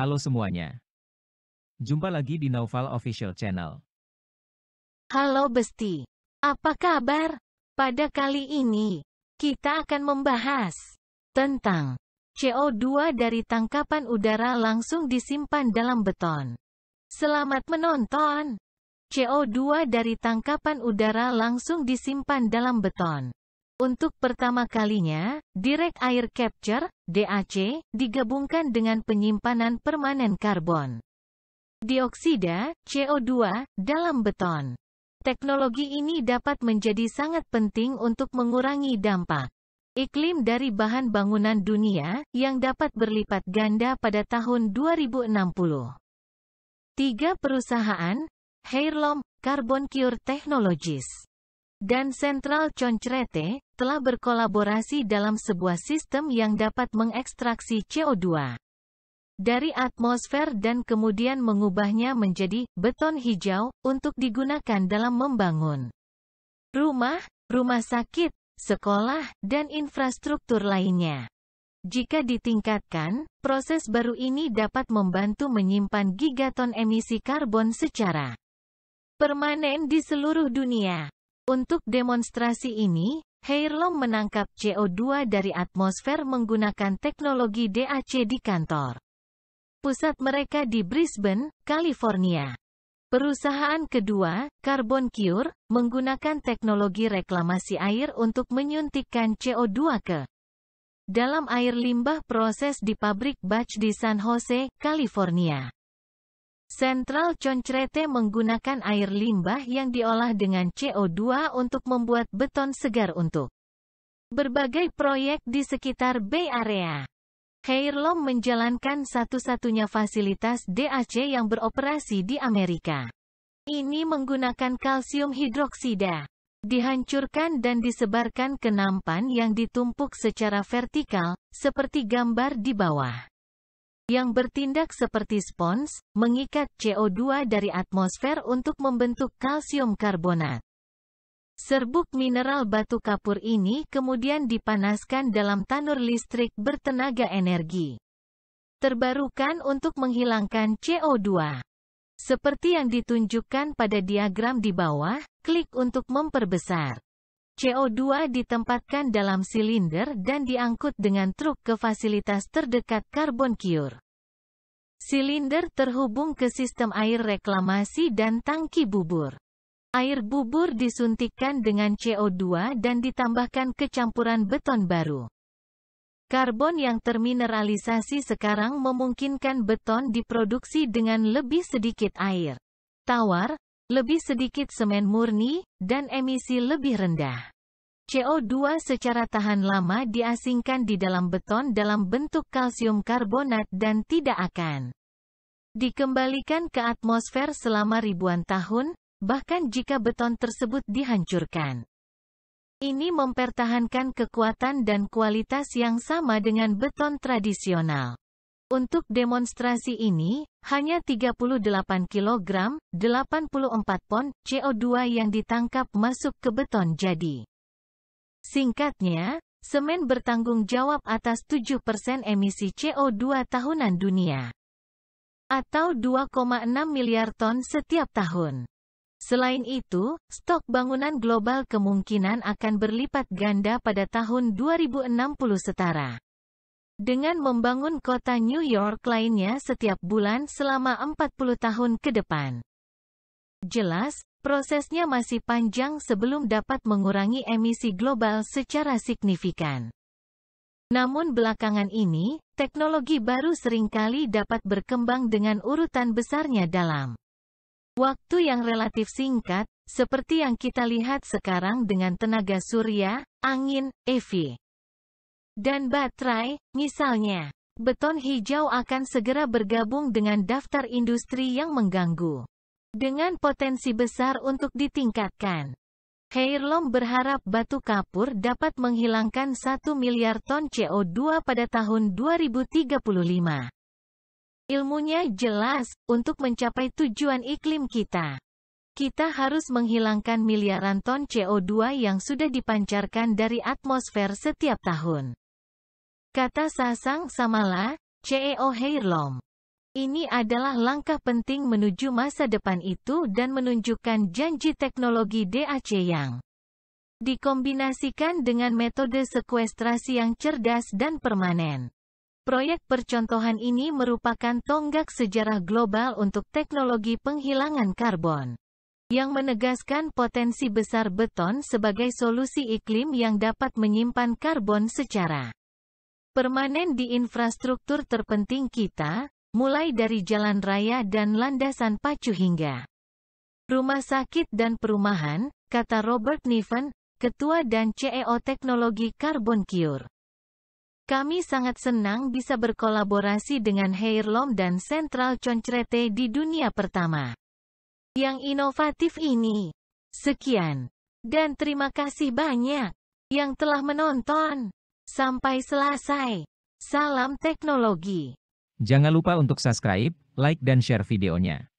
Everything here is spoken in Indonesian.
Halo semuanya. Jumpa lagi di Naufal Official Channel. Halo Besti. Apa kabar? Pada kali ini, kita akan membahas tentang CO2 dari tangkapan udara langsung disimpan dalam beton. Selamat menonton! CO2 dari tangkapan udara langsung disimpan dalam beton. Untuk pertama kalinya, Direct Air Capture, DAC, digabungkan dengan penyimpanan permanen karbon dioksida, CO2, dalam beton. Teknologi ini dapat menjadi sangat penting untuk mengurangi dampak iklim dari bahan bangunan dunia, yang dapat berlipat ganda pada tahun 2060. Tiga perusahaan, Heirloom, Carbon Cure Technologies, dan Central Concrete, telah berkolaborasi dalam sebuah sistem yang dapat mengekstraksi CO2 dari atmosfer dan kemudian mengubahnya menjadi beton hijau untuk digunakan dalam membangun rumah, rumah sakit, sekolah, dan infrastruktur lainnya. Jika ditingkatkan, proses baru ini dapat membantu menyimpan gigaton emisi karbon secara permanen di seluruh dunia. Untuk demonstrasi ini, Heirloom menangkap CO2 dari atmosfer menggunakan teknologi DAC di kantor. Pusat mereka di Brisbane, California. Perusahaan kedua, Carbon Cure, menggunakan teknologi reklamasi air untuk menyuntikkan CO2 ke dalam air limbah proses di pabrik batch di San Jose, California. Sentral concrete menggunakan air limbah yang diolah dengan CO2 untuk membuat beton segar untuk berbagai proyek di sekitar Bay Area. Heirloom menjalankan satu-satunya fasilitas DAC yang beroperasi di Amerika. Ini menggunakan kalsium hidroksida. Dihancurkan dan disebarkan ke nampan yang ditumpuk secara vertikal, seperti gambar di bawah yang bertindak seperti spons, mengikat CO2 dari atmosfer untuk membentuk kalsium karbonat. Serbuk mineral batu kapur ini kemudian dipanaskan dalam tanur listrik bertenaga energi terbarukan untuk menghilangkan CO2. Seperti yang ditunjukkan pada diagram di bawah, klik untuk memperbesar. CO2 ditempatkan dalam silinder dan diangkut dengan truk ke fasilitas terdekat karbon cure. Silinder terhubung ke sistem air reklamasi dan tangki bubur. Air bubur disuntikkan dengan CO2 dan ditambahkan ke campuran beton baru. Karbon yang termineralisasi sekarang memungkinkan beton diproduksi dengan lebih sedikit air. Tawar, lebih sedikit semen murni, dan emisi lebih rendah. CO2 secara tahan lama diasingkan di dalam beton dalam bentuk kalsium karbonat dan tidak akan dikembalikan ke atmosfer selama ribuan tahun, bahkan jika beton tersebut dihancurkan. Ini mempertahankan kekuatan dan kualitas yang sama dengan beton tradisional. Untuk demonstrasi ini, hanya 38 kg, 84 pon, CO2 yang ditangkap masuk ke beton jadi. Singkatnya, semen bertanggung jawab atas 7% emisi CO2 tahunan dunia. Atau 2,6 miliar ton setiap tahun. Selain itu, stok bangunan global kemungkinan akan berlipat ganda pada tahun 2060 setara dengan membangun kota New York lainnya setiap bulan selama 40 tahun ke depan. Jelas, prosesnya masih panjang sebelum dapat mengurangi emisi global secara signifikan. Namun belakangan ini, teknologi baru seringkali dapat berkembang dengan urutan besarnya dalam waktu yang relatif singkat, seperti yang kita lihat sekarang dengan tenaga surya, angin, EV dan baterai, misalnya. Beton hijau akan segera bergabung dengan daftar industri yang mengganggu. Dengan potensi besar untuk ditingkatkan. Heirloom berharap batu kapur dapat menghilangkan 1 miliar ton CO2 pada tahun 2035. Ilmunya jelas, untuk mencapai tujuan iklim kita. Kita harus menghilangkan miliaran ton CO2 yang sudah dipancarkan dari atmosfer setiap tahun. Kata Sasang Samala, CEO Heirloom. Ini adalah langkah penting menuju masa depan itu dan menunjukkan janji teknologi DAC yang dikombinasikan dengan metode sekuestrasi yang cerdas dan permanen. Proyek percontohan ini merupakan tonggak sejarah global untuk teknologi penghilangan karbon yang menegaskan potensi besar beton sebagai solusi iklim yang dapat menyimpan karbon secara permanen di infrastruktur terpenting kita, mulai dari jalan raya dan landasan pacu hingga rumah sakit dan perumahan, kata Robert Niven, Ketua dan CEO Teknologi Carbon Cure. Kami sangat senang bisa berkolaborasi dengan Heirloom dan Central Concrete di dunia pertama. Yang inovatif ini. Sekian. Dan terima kasih banyak yang telah menonton. Sampai selesai. Salam teknologi. Jangan lupa untuk subscribe, like dan share videonya.